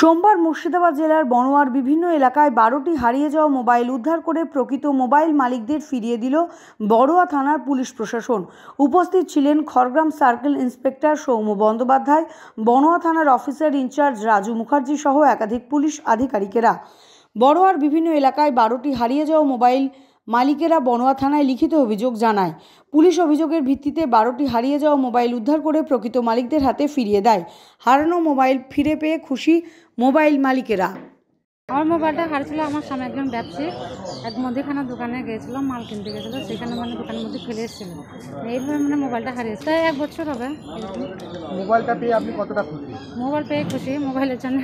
সোমবার মুর্শিদাবাদ জেলার বনোয়ার বিভিন্ন এলাকায় বারোটি হারিয়ে যাওয়া মোবাইল উদ্ধার করে প্রকৃত মোবাইল মালিকদের ফিরিয়ে দিল বড়োয়া থানার পুলিশ প্রশাসন উপস্থিত ছিলেন খড়গ্রাম সার্কেল ইন্সপেক্টর সৌম বন্দ্যোপাধ্যায় বনোয়া থানার অফিসার ইনচার্জ রাজু মুখার্জি সহ একাধিক পুলিশ আধিকারিকেরা বড়োয়ার বিভিন্ন এলাকায় বারোটি হারিয়ে যাওয়া মোবাইল মালিকেরা বনোয়া থানায় লিখিত অভিযোগ জানায় পুলিশ অভিযোগের ভিত্তিতে বারোটি হারিয়ে যাওয়া মোবাইল উদ্ধার করে প্রকৃত মালিকদের হাতে ফিরিয়ে দেয় হারানো মোবাইল ফিরে পেয়ে খুশি মোবাইল মালিকেরা আমার মোবাইলটা হারছিল আমার সামনে একজন ব্যবসায়ী এক মধ্যেখানে দোকানে গিয়েছিল মাল কিনতে গেছিলো সেখানে মানে দোকানের মধ্যে ফেলে এসেছিল এইভাবে মানে মোবাইলটা হারিয়েছে তাই এক বছর হবে মোবাইলটা পেয়ে আপনি কতটা খুশি মোবাইল পেয়ে খুশি মোবাইলের জন্য